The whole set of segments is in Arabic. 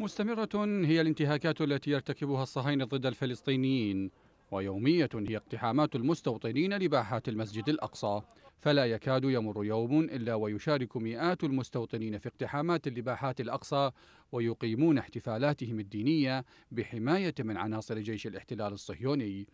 مستمرة هي الانتهاكات التي يرتكبها الصهاينة ضد الفلسطينيين ويومية هي اقتحامات المستوطنين لباحات المسجد الأقصى فلا يكاد يمر يوم إلا ويشارك مئات المستوطنين في اقتحامات اللباحات الأقصى ويقيمون احتفالاتهم الدينية بحماية من عناصر جيش الاحتلال الصهيوني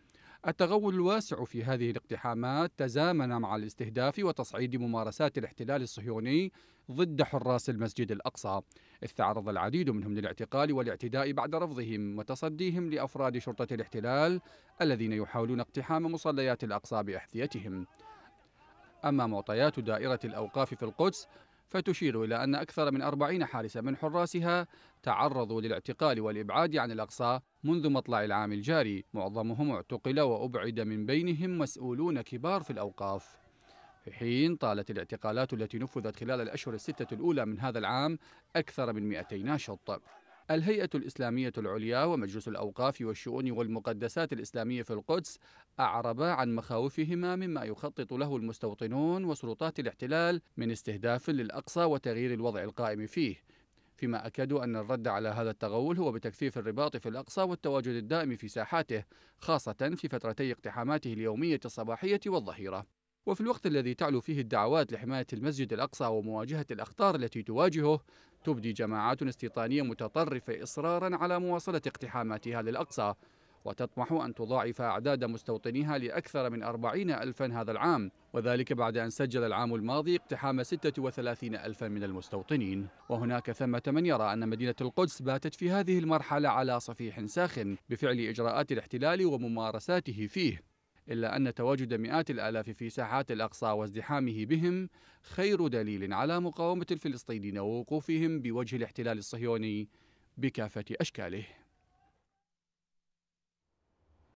التغول الواسع في هذه الاقتحامات تزامن مع الاستهداف وتصعيد ممارسات الاحتلال الصهيوني ضد حراس المسجد الأقصى إذ تعرض العديد منهم للاعتقال والاعتداء بعد رفضهم وتصديهم لأفراد شرطة الاحتلال الذين يحاولون اقتحام مصليات الأقصى بأحذيتهم أما معطيات دائرة الأوقاف في القدس فتشير إلى أن أكثر من أربعين حارسا من حراسها تعرضوا للاعتقال والإبعاد عن الأقصى منذ مطلع العام الجاري معظمهم اعتقل وأبعد من بينهم مسؤولون كبار في الأوقاف في حين طالت الاعتقالات التي نفذت خلال الأشهر الستة الأولى من هذا العام أكثر من 200 ناشط الهيئة الإسلامية العليا ومجلس الأوقاف والشؤون والمقدسات الإسلامية في القدس أعربا عن مخاوفهما مما يخطط له المستوطنون وسلطات الاحتلال من استهداف للأقصى وتغيير الوضع القائم فيه فيما أكدوا أن الرد على هذا التغول هو بتكثيف الرباط في الأقصى والتواجد الدائم في ساحاته خاصة في فترتي اقتحاماته اليومية الصباحية والظهيرة وفي الوقت الذي تعلو فيه الدعوات لحماية المسجد الأقصى ومواجهة الأخطار التي تواجهه تبدي جماعات استيطانية متطرفة إصرارا على مواصلة اقتحاماتها للأقصى وتطمح أن تضاعف أعداد مستوطنيها لأكثر من 40 ألفا هذا العام وذلك بعد أن سجل العام الماضي اقتحام 36 ألفا من المستوطنين وهناك ثمة من يرى أن مدينة القدس باتت في هذه المرحلة على صفيح ساخن بفعل إجراءات الاحتلال وممارساته فيه إلا أن تواجد مئات الآلاف في ساحات الأقصى وازدحامه بهم خير دليل على مقاومة الفلسطينيين ووقوفهم بوجه الاحتلال الصهيوني بكافة أشكاله